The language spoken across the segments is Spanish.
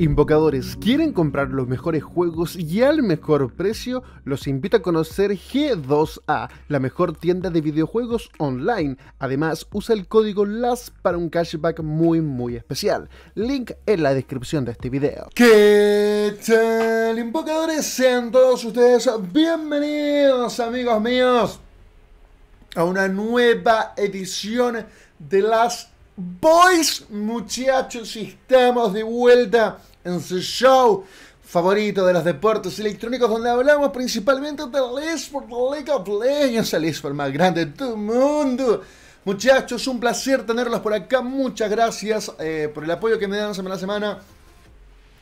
Invocadores, ¿quieren comprar los mejores juegos y al mejor precio? Los invito a conocer G2A, la mejor tienda de videojuegos online. Además, usa el código LAS para un cashback muy muy especial. Link en la descripción de este video. Que tal, Invocadores? Sean todos ustedes bienvenidos, amigos míos, a una nueva edición de Las Boys, muchachos, estamos de vuelta en su show favorito de los deportes electrónicos, donde hablamos principalmente del eSport League of Legends, el eSport más grande de mundo. Muchachos, un placer tenerlos por acá. Muchas gracias eh, por el apoyo que me dan semana a semana.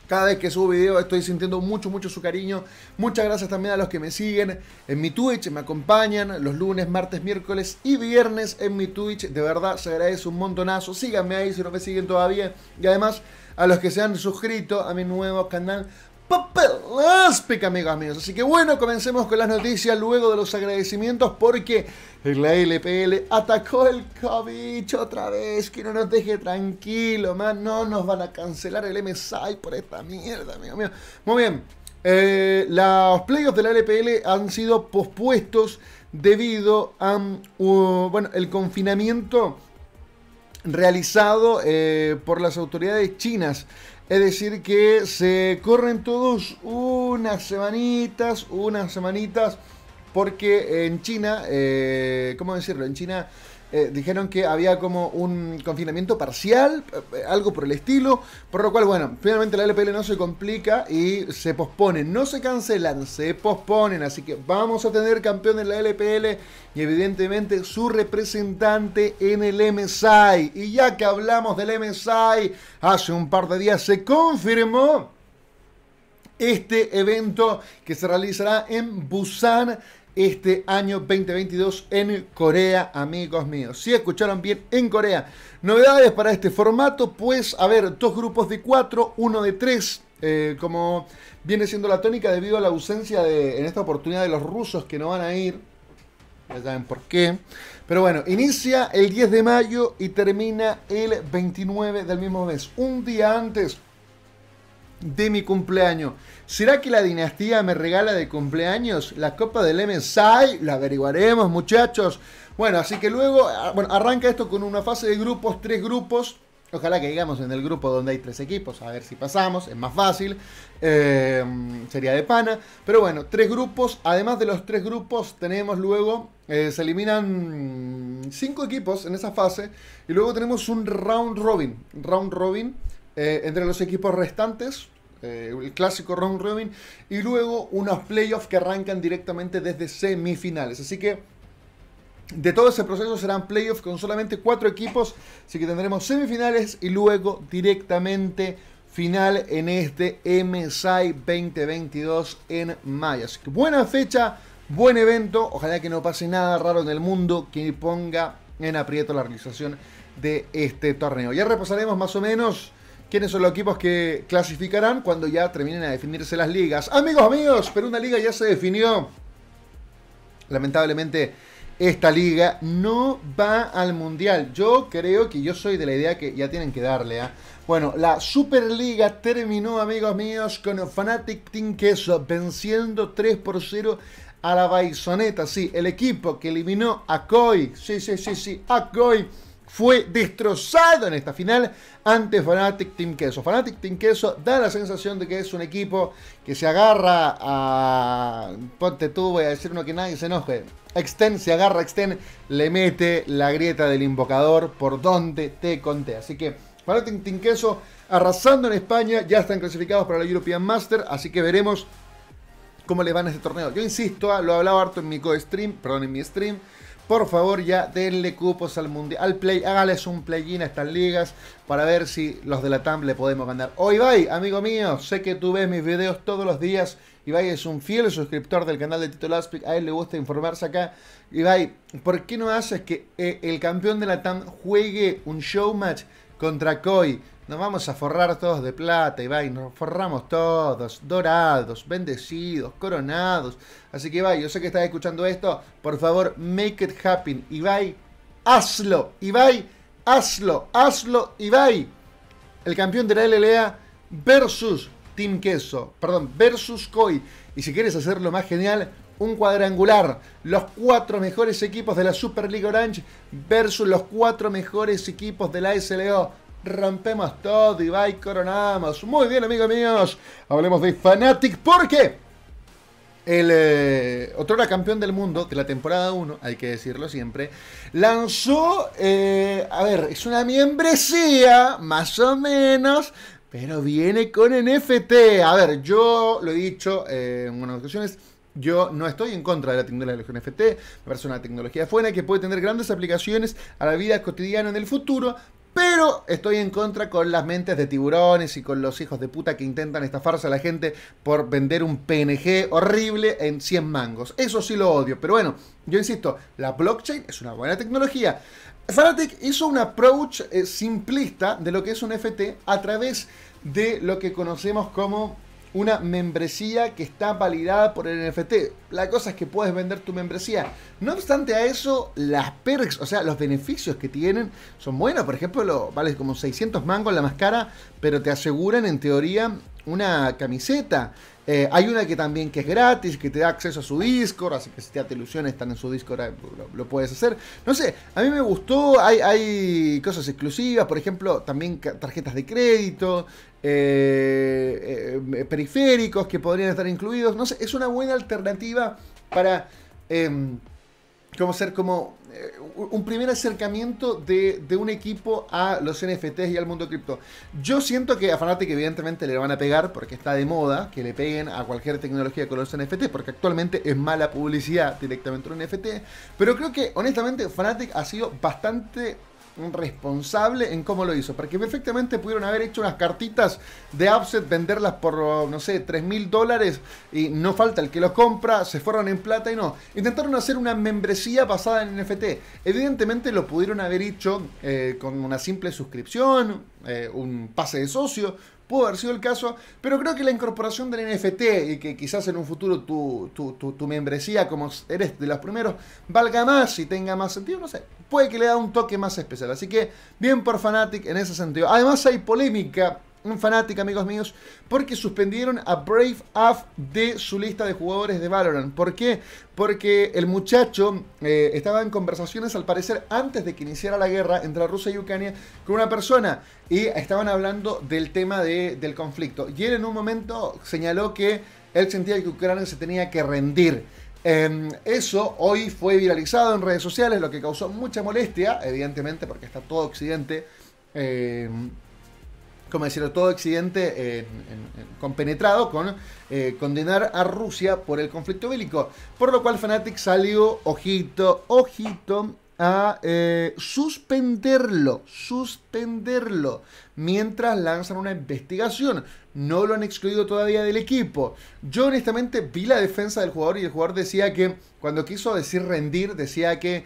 Cada vez que subo video estoy sintiendo mucho, mucho su cariño. Muchas gracias también a los que me siguen en mi Twitch, me acompañan los lunes, martes, miércoles y viernes en mi Twitch. De verdad, se agradece un montonazo. Síganme ahí si no me siguen todavía. Y además, a los que se han suscrito a mi nuevo canal papeláspica amigos míos. Así que bueno, comencemos con las noticias luego de los agradecimientos porque la LPL atacó el COVID otra vez. Que no nos deje tranquilo, man. No nos van a cancelar el MSI por esta mierda, amigo mío. Muy bien. Eh, los playoffs de la LPL han sido pospuestos debido a um, bueno, el confinamiento realizado eh, por las autoridades chinas. Es decir, que se corren todos unas semanitas, unas semanitas porque en China, eh, ¿cómo decirlo? En China eh, dijeron que había como un confinamiento parcial, eh, algo por el estilo, por lo cual, bueno, finalmente la LPL no se complica y se posponen, no se cancelan, se posponen, así que vamos a tener campeón en la LPL y evidentemente su representante en el MSI. Y ya que hablamos del MSI, hace un par de días se confirmó este evento que se realizará en Busan, este año 2022 en Corea, amigos míos. Si escucharon bien, en Corea. Novedades para este formato, pues, a ver, dos grupos de cuatro, uno de tres, eh, como viene siendo la tónica debido a la ausencia de, en esta oportunidad de los rusos que no van a ir. Ya saben por qué. Pero bueno, inicia el 10 de mayo y termina el 29 del mismo mes. Un día antes de mi cumpleaños. ¿Será que la dinastía me regala de cumpleaños la copa del MSI? La averiguaremos, muchachos. Bueno, así que luego, ah, bueno, arranca esto con una fase de grupos, tres grupos. Ojalá que digamos en el grupo donde hay tres equipos, a ver si pasamos, es más fácil, em, sería de pana. Pero bueno, tres grupos, además de los tres grupos tenemos luego, eh, se eliminan cinco equipos en esa fase y luego tenemos un round robin, round robin eh, entre los equipos restantes, eh, el clásico round robin, y luego unos playoffs que arrancan directamente desde semifinales. Así que de todo ese proceso serán playoffs con solamente cuatro equipos, así que tendremos semifinales y luego directamente final en este MSI 2022 en mayo. Así que buena fecha, buen evento, ojalá que no pase nada raro en el mundo que ponga en aprieto la realización de este torneo. Ya repasaremos más o menos quiénes son los equipos que clasificarán cuando ya terminen a definirse las ligas. Amigos, amigos, pero una liga ya se definió. Lamentablemente, esta liga no va al mundial. Yo creo que yo soy de la idea que ya tienen que darle. ¿ah? Bueno, la Superliga terminó, amigos míos, con Fanatic Team Queso venciendo 3 por 0 a la Baisoneta. Sí, el equipo que eliminó a Koi. Sí, sí, sí, sí, a Koi fue destrozado en esta final ante Fanatic Team Queso. Fanatic Team Queso da la sensación de que es un equipo que se agarra a... Ponte tú, voy a decir uno que nadie se enoje. Extend se agarra, Extend le mete la grieta del invocador por donde te conté. Así que Fanatic Team Queso arrasando en España, ya están clasificados para la European Master, así que veremos cómo le van a este torneo. Yo insisto, ah, lo he hablado harto en mi co-stream, perdón, en mi stream por favor ya denle cupos al mundial, al play, hágales un play-in a estas ligas para ver si los de la TAM le podemos ganar. Hoy oh, amigo mío, sé que tú ves mis videos todos los días. Ibai es un fiel suscriptor del canal de Tito Laspic, a él le gusta informarse acá. Ibai, ¿por qué no haces que eh, el campeón de la TAM juegue un showmatch contra Koi? Nos vamos a forrar todos de plata, y Nos forramos todos, dorados, bendecidos, coronados. Así que, va yo sé que estás escuchando esto. Por favor, make it happen. y Ibai, hazlo. Ibai, hazlo. Hazlo, y Ibai. El campeón de la LLA versus Team Queso. Perdón, versus Koi. Y si quieres hacerlo más genial, un cuadrangular. Los cuatro mejores equipos de la Super League Orange versus los cuatro mejores equipos de la SLO rompemos todo y va y coronamos. Muy bien, amigos míos, hablemos de Fnatic porque el eh, otro era campeón del mundo de la temporada 1, hay que decirlo siempre, lanzó, eh, a ver, es una membresía, más o menos, pero viene con NFT. A ver, yo lo he dicho eh, en unas ocasiones. Yo no estoy en contra de la tecnología de los NFT, me parece una tecnología buena que puede tener grandes aplicaciones a la vida cotidiana en el futuro, pero estoy en contra con las mentes de tiburones y con los hijos de puta que intentan estafarse a la gente por vender un PNG horrible en 100 mangos. Eso sí lo odio. Pero bueno, yo insisto, la blockchain es una buena tecnología. Fanatic hizo un approach eh, simplista de lo que es un FT a través de lo que conocemos como una membresía que está validada por el NFT. La cosa es que puedes vender tu membresía. No obstante a eso, las perks, o sea, los beneficios que tienen son buenos. Por ejemplo, lo, vale como 600 mangos la más cara, pero te aseguran en teoría una camiseta. Eh, hay una que también que es gratis, que te da acceso a su Discord, así que si te ilusiones están en su Discord, lo, puedes hacer. No sé, a mí me gustó, hay cosas exclusivas, por ejemplo, también tarjetas de crédito, eh, eh, periféricos que podrían estar incluidos. No sé, es una buena alternativa para em, como ser como eh, un primer acercamiento de, un equipo a los NFTs y al mundo cripto. Yo siento que a Fanatic evidentemente le van a pegar porque está de moda que le peguen a cualquier tecnología con los NFTs porque actualmente es mala publicidad directamente un NFT, pero creo que honestamente Fanatic ha sido bastante responsable en cómo lo hizo. Porque perfectamente pudieron haber hecho unas cartitas de upset, venderlas por, no sé, 3 mil dólares y no falta el que los compra, se fueron en plata y no. Intentaron hacer una membresía basada en NFT. Evidentemente lo pudieron haber hecho eh, con una simple suscripción, eh, un pase de socio, pudo haber sido el caso, pero creo que la incorporación del NFT y que quizás en un futuro tu, membresía, como eres de los primeros, valga más y tenga más sentido, no sé, puede que le da un toque más especial. Así que bien por Fanatic en ese sentido. Además hay polémica un fanático, amigos míos, porque suspendieron a Brave Af de su lista de jugadores de Valorant. ¿Por qué? Porque el muchacho eh, estaba en conversaciones, al parecer, antes de que iniciara la guerra entre Rusia y Ucrania, con una persona y estaban hablando del tema del conflicto. Y él en un momento señaló que él sentía que Ucrania se tenía que rendir. Em, eso hoy fue viralizado en redes sociales, lo que causó mucha molestia, evidentemente, porque está todo Occidente. Em, como decirlo, todo accidente eh, compenetrado con eh, condenar a Rusia por el conflicto bélico. Por lo cual Fnatic salió, ojito, ojito, a eh, suspenderlo, suspenderlo, mientras lanzan una investigación. No lo han excluido todavía del equipo. Yo honestamente vi la defensa del jugador y el jugador decía que cuando quiso decir rendir, decía que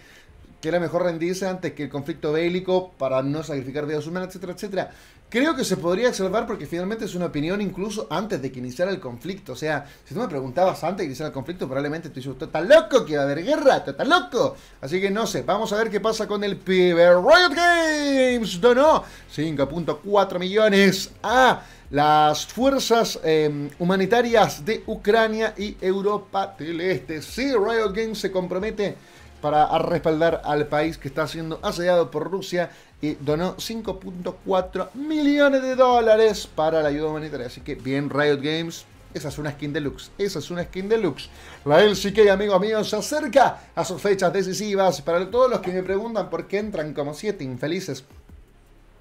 que era mejor rendirse antes que el conflicto bélico para no sacrificar vidas humanas, etcétera, etcétera. Creo que se podría salvar porque finalmente es una opinión incluso antes de que iniciara el conflicto. O sea, si tú me preguntabas antes de iniciar el conflicto, probablemente te dices, está loco que va a haber guerra, está loco. Así que no sé, vamos a ver qué pasa con el pibe Riot Games. Donó 5.4 millones a las fuerzas em, humanitarias de Ucrania y Europa del Este. Sí, Riot Games se compromete para respaldar al país que está siendo asediado por Rusia y donó 5.4 millones de dólares para la ayuda humanitaria. Así que bien, Riot Games. Esa es una skin deluxe, esa es una skin deluxe. La LCK, amigos míos, se acerca a sus fechas decisivas. Para todos los que me preguntan por qué entran como 7 infelices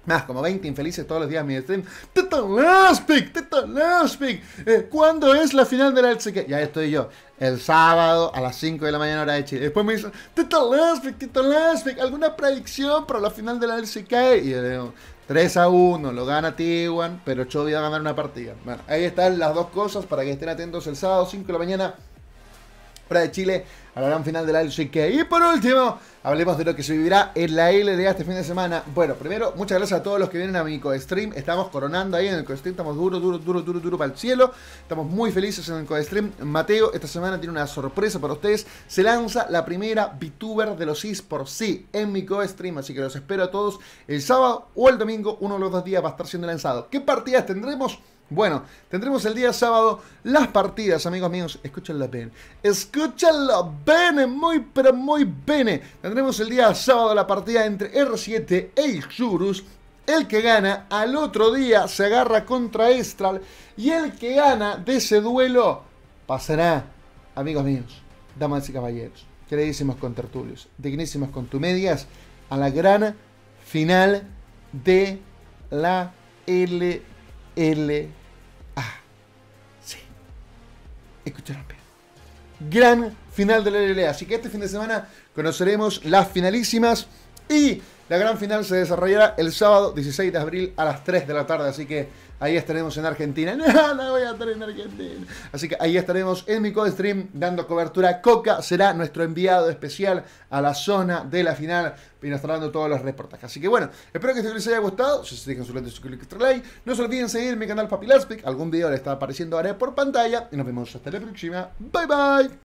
más como 20 infelices todos los días en mi stream. pick last eh, ¿cuándo es la final de la LCK? Ya estoy yo el sábado a las 5 de la mañana hora de Chile. Después me dicen, Tito Lesbic, Tito Lesbic, ¿alguna predicción para la final de la LCK? Y le digo, 3 a 1, lo gana Tiguan, pero Chovy va a ganar una partida. Bueno, ahí están las dos cosas para que estén atentos el sábado, 5 de la mañana fuera de Chile a la gran final de la LCK. Y por último, hablemos de lo que se vivirá en la LDA este fin de semana. Bueno, primero, muchas gracias a todos los que vienen a mi co-stream. Estamos coronando ahí en el co-stream. Estamos duro, duro, duro, duro, duro para el cielo. Estamos muy felices en el co-stream. Mateo, esta semana tiene una sorpresa para ustedes. Se lanza la primera VTuber de los por sí, en mi co-stream. Así que los espero a todos el sábado o el domingo. Uno de los dos días va a estar siendo lanzado. ¿Qué partidas tendremos? Bueno, tendremos el día sábado las partidas, amigos míos. escúchenlo bien. Escúchenlo bien, muy pero muy bien. Tendremos el día sábado la partida entre R7 e Xurus. El que gana al otro día se agarra contra Estral. Y el que gana de ese duelo pasará, amigos míos, damas y caballeros, queridísimos contertulios, dignísimos contumedias, a la gran final de la LL escuchar Gran final de la LLA. Así que este fin de semana conoceremos las finalísimas y la gran final se desarrollará el sábado 16 de abril a las 3 de la tarde, así que ahí estaremos en Argentina. No, no voy a estar en Argentina. Así que ahí estaremos en mi co-stream dando cobertura. Coca será nuestro enviado especial a la zona de la final y nos estará dando todos los reportajes. Así que bueno, espero que este video les haya gustado. Si se dejan su like, su like. No se olviden seguir mi canal Papi Algún video les está apareciendo ahora por pantalla. Y nos vemos hasta la próxima. Bye bye.